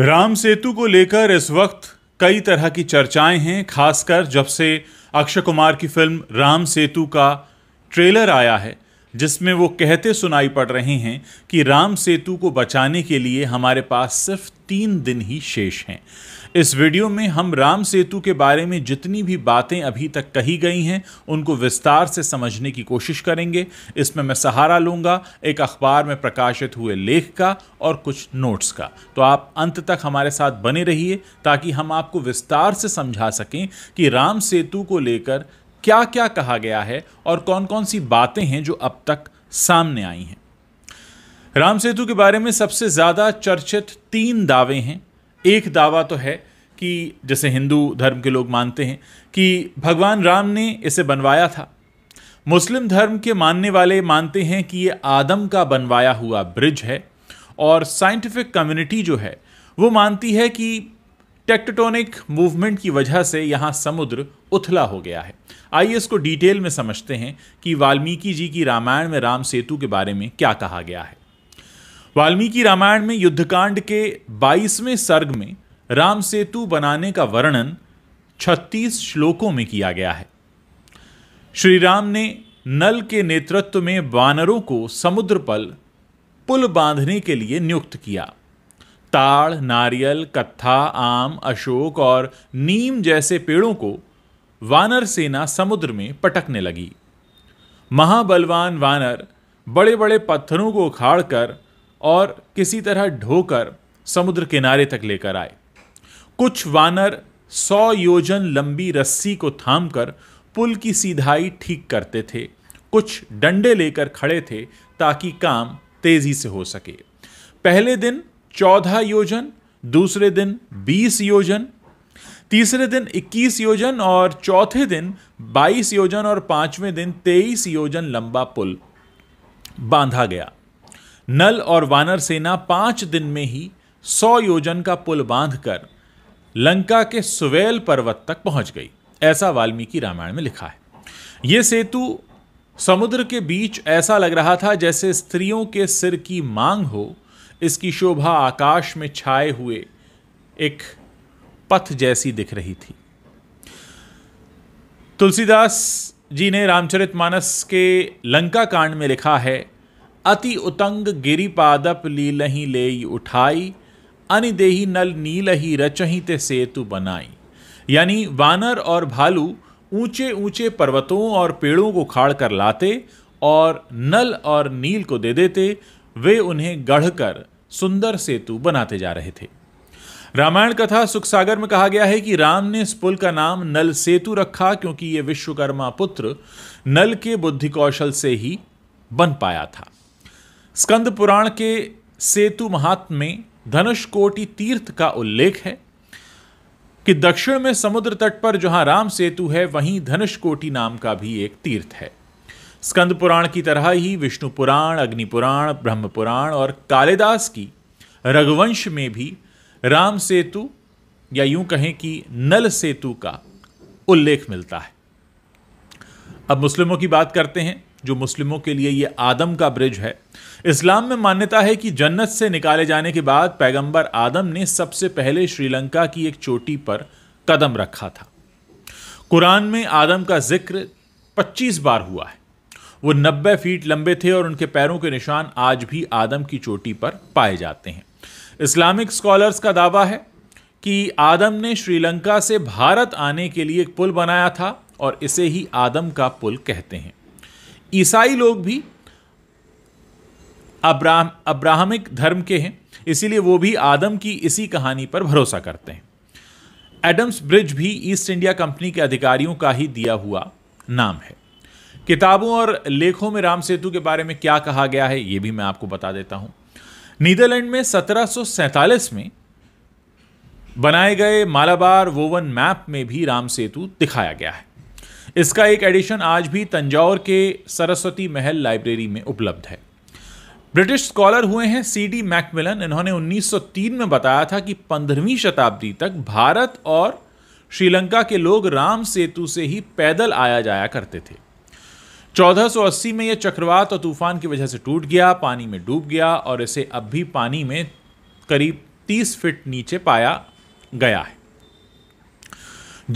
राम सेतु को लेकर इस वक्त कई तरह की चर्चाएं हैं खासकर जब से अक्षय कुमार की फिल्म राम सेतु का ट्रेलर आया है जिसमें वो कहते सुनाई पड़ रहे हैं कि राम सेतु को बचाने के लिए हमारे पास सिर्फ तीन दिन ही शेष हैं इस वीडियो में हम राम सेतु के बारे में जितनी भी बातें अभी तक कही गई हैं उनको विस्तार से समझने की कोशिश करेंगे इसमें मैं सहारा लूंगा एक अखबार में प्रकाशित हुए लेख का और कुछ नोट्स का तो आप अंत तक हमारे साथ बने रहिए ताकि हम आपको विस्तार से समझा सकें कि राम सेतु को लेकर क्या क्या कहा गया है और कौन कौन सी बातें हैं जो अब तक सामने आई हैं राम सेतु के बारे में सबसे ज़्यादा चर्चित तीन दावे हैं एक दावा तो है कि जैसे हिंदू धर्म के लोग मानते हैं कि भगवान राम ने इसे बनवाया था मुस्लिम धर्म के मानने वाले मानते हैं कि ये आदम का बनवाया हुआ ब्रिज है और साइंटिफिक कम्युनिटी जो है वो मानती है कि टेक्टोनिक मूवमेंट की वजह से यहाँ समुद्र उथला हो गया है आइए इसको डिटेल में समझते हैं कि वाल्मीकि जी की रामायण में राम सेतु के बारे में क्या कहा गया है वाल्मीकि रामायण में युद्धकांड के 22वें सर्ग में राम सेतु बनाने का वर्णन 36 श्लोकों में किया गया है श्री राम ने नल के नेतृत्व में वानरों को समुद्र पर पुल बांधने के लिए नियुक्त किया ताड़ नारियल कत्था आम अशोक और नीम जैसे पेड़ों को वानर सेना समुद्र में पटकने लगी महाबलवान वानर बड़े बड़े पत्थरों को उखाड़ और किसी तरह ढोकर समुद्र किनारे तक लेकर आए कुछ वानर सौ योजन लंबी रस्सी को थामकर पुल की सीधाई ठीक करते थे कुछ डंडे लेकर खड़े थे ताकि काम तेजी से हो सके पहले दिन चौदह योजन दूसरे दिन बीस योजन तीसरे दिन इक्कीस योजन और चौथे दिन बाईस योजन और पांचवें दिन तेईस योजन लंबा पुल बांधा गया नल और वानर सेना पांच दिन में ही सौ योजन का पुल बांधकर लंका के सुवेल पर्वत तक पहुंच गई ऐसा वाल्मीकि रामायण में लिखा है यह सेतु समुद्र के बीच ऐसा लग रहा था जैसे स्त्रियों के सिर की मांग हो इसकी शोभा आकाश में छाए हुए एक पथ जैसी दिख रही थी तुलसीदास जी ने रामचरितमानस के लंका कांड में लिखा है अति उतंग गिरिपादप लीलही ले उठाई अनिदेही नल ही रचही ते सेतु बनाई यानी वानर और भालू ऊंचे ऊंचे पर्वतों और पेड़ों को खाड़ कर लाते और नल और नील को दे देते वे उन्हें गढ़कर सुंदर सेतु बनाते जा रहे थे रामायण कथा सुखसागर में कहा गया है कि राम ने इस पुल का नाम नल सेतु रखा क्योंकि ये विश्वकर्मा पुत्र नल के बुद्धि कौशल से ही बन पाया था स्कंद पुराण के सेतु महात्म में धनुष कोटि तीर्थ का उल्लेख है कि दक्षिण में समुद्र तट पर जहां राम सेतु है वहीं धनुष कोटि नाम का भी एक तीर्थ है स्कंद पुराण की तरह ही विष्णु पुराण अग्नि पुराण ब्रह्म पुराण और कालिदास की रघुवंश में भी राम सेतु या यूं कहें कि नल सेतु का उल्लेख मिलता है अब मुस्लिमों की बात करते हैं जो मुस्लिमों के लिए ये आदम का ब्रिज है इस्लाम में मान्यता है कि जन्नत से निकाले जाने के बाद पैगंबर आदम ने सबसे पहले श्रीलंका की एक चोटी पर कदम रखा था कुरान में आदम का जिक्र 25 बार हुआ है वो 90 फीट लंबे थे और उनके पैरों के निशान आज भी आदम की चोटी पर पाए जाते हैं इस्लामिक स्कॉलर्स का दावा है कि आदम ने श्रीलंका से भारत आने के लिए एक पुल बनाया था और इसे ही आदम का पुल कहते हैं ईसाई लोग भी अब्राह अब्राहमिक धर्म के हैं इसीलिए वो भी आदम की इसी कहानी पर भरोसा करते हैं एडम्स ब्रिज भी ईस्ट इंडिया कंपनी के अधिकारियों का ही दिया हुआ नाम है किताबों और लेखों में राम सेतु के बारे में क्या कहा गया है ये भी मैं आपको बता देता हूँ नीदरलैंड में 1747 में बनाए गए मालाबार वोवन मैप में भी राम सेतु दिखाया गया है इसका एक एडिशन आज भी तंजौर के सरस्वती महल लाइब्रेरी में उपलब्ध है ब्रिटिश स्कॉलर हुए हैं सी डी मैकमिलन इन्होंने 1903 में बताया था कि 15वीं शताब्दी तक भारत और श्रीलंका के लोग राम सेतु से ही पैदल आया जाया करते थे 1480 में यह चक्रवात और तूफान की वजह से टूट गया पानी में डूब गया और इसे अब भी पानी में करीब 30 फीट नीचे पाया गया है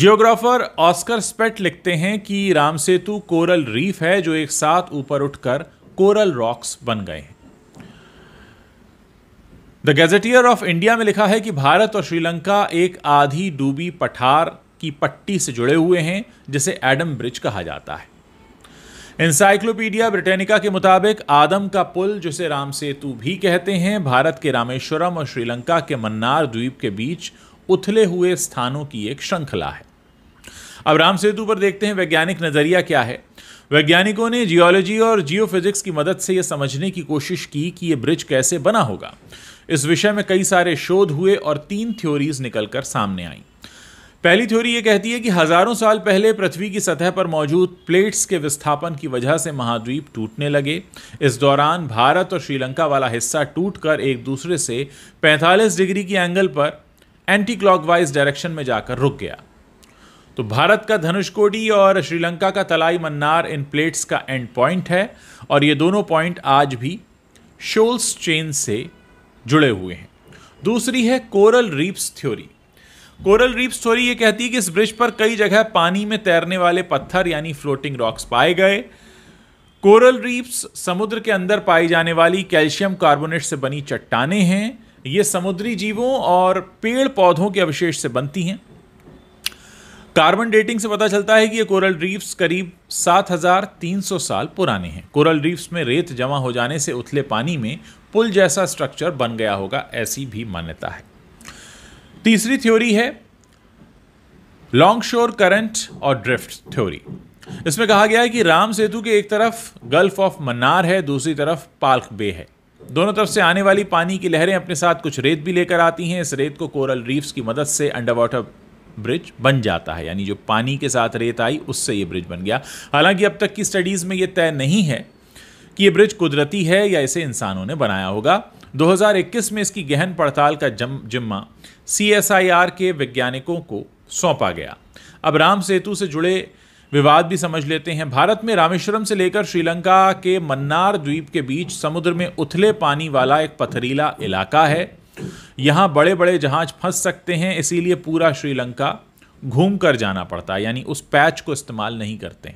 जियोग्राफर ऑस्कर स्पेट लिखते हैं कि राम सेतु कोरल रीफ है जो एक साथ ऊपर उठकर कोरल रॉक्स बन गए हैं द गैजेटियर ऑफ इंडिया में लिखा है कि भारत और श्रीलंका एक आधी डूबी पठार की पट्टी से जुड़े हुए हैं जिसे एडम ब्रिज कहा जाता है इंसाइक्लोपीडिया ब्रिटेनिका के मुताबिक आदम का पुल जिसे राम सेतु भी कहते हैं भारत के रामेश्वरम और श्रीलंका के मन्नार द्वीप के बीच उथले हुए स्थानों की एक श्रृंखला है अब राम सेतु पर देखते हैं वैज्ञानिक नज़रिया क्या है वैज्ञानिकों ने जियोलॉजी और जियोफिजिक्स की मदद से यह समझने की कोशिश की कि यह ब्रिज कैसे बना होगा इस विषय में कई सारे शोध हुए और तीन थ्योरीज निकलकर सामने आई पहली थ्योरी ये कहती है कि हजारों साल पहले पृथ्वी की सतह पर मौजूद प्लेट्स के विस्थापन की वजह से महाद्वीप टूटने लगे इस दौरान भारत और श्रीलंका वाला हिस्सा टूटकर एक दूसरे से 45 डिग्री की एंगल पर एंटी क्लॉकवाइज डायरेक्शन में जाकर रुक गया तो भारत का धनुषकोडी और श्रीलंका का तलाई मन्नार इन प्लेट्स का एंड पॉइंट है और ये दोनों पॉइंट आज भी शोल्स चेन से जुड़े हुए हैं दूसरी है coral reefs theory coral reefs theory ये कहती है कि इस ब्रिज पर कई जगह पानी में तैरने वाले पत्थर यानी फ्लोटिंग रॉक्स पाए गए कोरल रीप्स समुद्र के अंदर पाई जाने वाली कैल्शियम कार्बोनेट से बनी चट्टाने हैं ये समुद्री जीवों और पेड़ पौधों के अवशेष से बनती हैं कार्बन डेटिंग से पता चलता है कि ये कोरल रीफ्स करीब 7,300 साल पुराने हैं कोरल रीफ्स में रेत जमा हो जाने से उथले पानी में पुल जैसा स्ट्रक्चर बन गया होगा ऐसी भी मान्यता है तीसरी थ्योरी है लॉन्ग शोर करंट और ड्रिफ्ट थ्योरी इसमें कहा गया है कि राम सेतु के एक तरफ गल्फ ऑफ मन्नार है दूसरी तरफ पाल्क बे है दोनों तरफ से आने वाली पानी की लहरें अपने साथ कुछ रेत भी लेकर आती हैं इस रेत को कोरल रीफ्स की मदद से अंडर वाटर ब्रिज बन जाता है यानी जो पानी के साथ रेत आई उससे ये ब्रिज बन गया हालांकि अब तक की स्टडीज़ में ये तय नहीं है कि ये ब्रिज कुदरती है या इसे इंसानों ने बनाया होगा 2021 में इसकी गहन पड़ताल का जम जिम्मा सी के वैज्ञानिकों को सौंपा गया अब राम सेतु से जुड़े विवाद भी समझ लेते हैं भारत में रामेश्वरम से लेकर श्रीलंका के मन्नार द्वीप के बीच समुद्र में उथले पानी वाला एक पथरीला इलाका है यहाँ बड़े बड़े जहाज फंस सकते हैं इसीलिए पूरा श्रीलंका घूम कर जाना पड़ता है यानी उस पैच को इस्तेमाल नहीं करते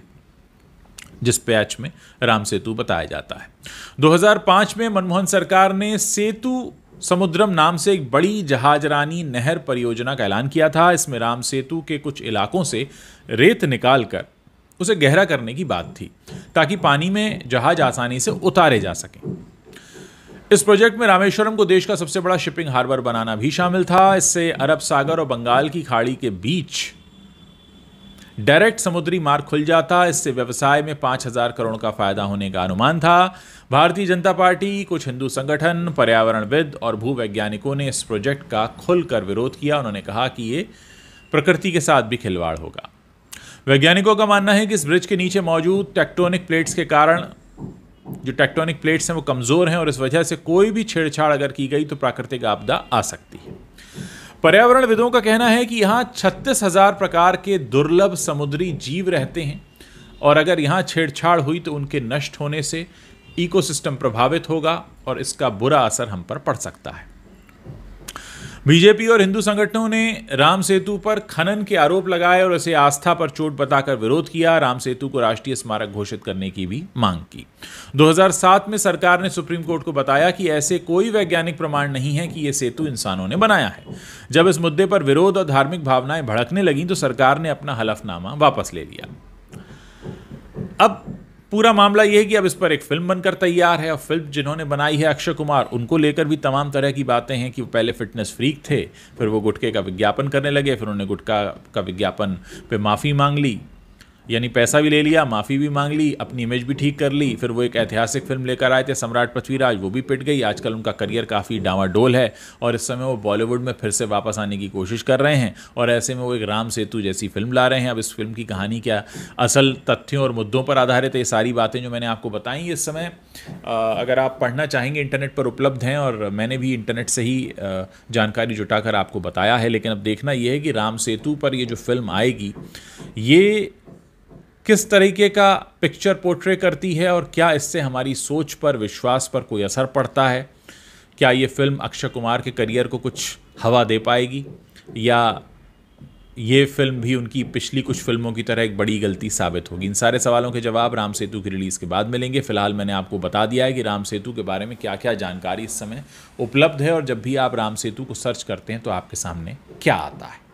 जिस पैच में राम सेतु बताया जाता है 2005 में मनमोहन सरकार ने सेतु समुद्रम नाम से एक बड़ी जहाजरानी नहर परियोजना का ऐलान किया था इसमें राम सेतु के कुछ इलाकों से रेत निकालकर उसे गहरा करने की बात थी ताकि पानी में जहाज आसानी से उतारे जा सकें इस प्रोजेक्ट में रामेश्वरम को देश का सबसे बड़ा शिपिंग हार्बर बनाना भी शामिल था इससे अरब सागर और बंगाल की खाड़ी के बीच डायरेक्ट समुद्री मार्ग खुल जाता इससे व्यवसाय में पांच हजार करोड़ का फायदा होने का अनुमान था भारतीय जनता पार्टी कुछ हिंदू संगठन पर्यावरणविद और भूवैज्ञानिकों ने इस प्रोजेक्ट का खुलकर विरोध किया उन्होंने कहा कि ये प्रकृति के साथ भी खिलवाड़ होगा वैज्ञानिकों का मानना है कि इस ब्रिज के नीचे मौजूद टेक्टोनिक प्लेट्स के कारण जो टेक्टोनिक प्लेट्स हैं वो कमज़ोर हैं और इस वजह से कोई भी छेड़छाड़ अगर की गई तो प्राकृतिक आपदा आ सकती है पर्यावरण विदों का कहना है कि यहाँ छत्तीस हजार प्रकार के दुर्लभ समुद्री जीव रहते हैं और अगर यहाँ छेड़छाड़ हुई तो उनके नष्ट होने से इकोसिस्टम प्रभावित होगा और इसका बुरा असर हम पर पड़ सकता है बीजेपी और हिंदू संगठनों ने राम सेतु पर खनन के आरोप लगाए और इसे आस्था पर चोट बताकर विरोध किया राम सेतु को राष्ट्रीय स्मारक घोषित करने की भी मांग की 2007 में सरकार ने सुप्रीम कोर्ट को बताया कि ऐसे कोई वैज्ञानिक प्रमाण नहीं है कि ये सेतु इंसानों ने बनाया है जब इस मुद्दे पर विरोध और धार्मिक भावनाएं भड़कने लगी तो सरकार ने अपना हलफनामा वापस ले लिया अब पूरा मामला यह है कि अब इस पर एक फिल्म बनकर तैयार है और फिल्म जिन्होंने बनाई है अक्षय कुमार उनको लेकर भी तमाम तरह की बातें हैं कि वो पहले फिटनेस फ्रीक थे फिर वो गुटके का विज्ञापन करने लगे फिर उन्होंने गुटखा का विज्ञापन पे माफ़ी मांग ली यानी पैसा भी ले लिया माफ़ी भी मांग ली अपनी इमेज भी ठीक कर ली फिर वो एक ऐतिहासिक फिल्म लेकर आए थे सम्राट पृथ्वीराज वो भी पिट गई आजकल उनका करियर काफ़ी डावाडोल है और इस समय वो बॉलीवुड में फिर से वापस आने की कोशिश कर रहे हैं और ऐसे में वो एक राम सेतु जैसी फिल्म ला रहे हैं अब इस फिल्म की कहानी क्या असल तथ्यों और मुद्दों पर आधारित है ये सारी बातें जो मैंने आपको बताई इस समय अगर आप पढ़ना चाहेंगे इंटरनेट पर उपलब्ध हैं और मैंने भी इंटरनेट से ही जानकारी जुटाकर आपको बताया है लेकिन अब देखना यह है कि राम सेतु पर ये जो फिल्म आएगी ये किस तरीके का पिक्चर पोर्ट्रे करती है और क्या इससे हमारी सोच पर विश्वास पर कोई असर पड़ता है क्या ये फिल्म अक्षय कुमार के करियर को कुछ हवा दे पाएगी या ये फिल्म भी उनकी पिछली कुछ फिल्मों की तरह एक बड़ी गलती साबित होगी इन सारे सवालों के जवाब राम सेतु की रिलीज़ के बाद मिलेंगे फिलहाल मैंने आपको बता दिया है कि राम सेतु के बारे में क्या क्या जानकारी इस समय उपलब्ध है और जब भी आप राम सेतु को सर्च करते हैं तो आपके सामने क्या आता है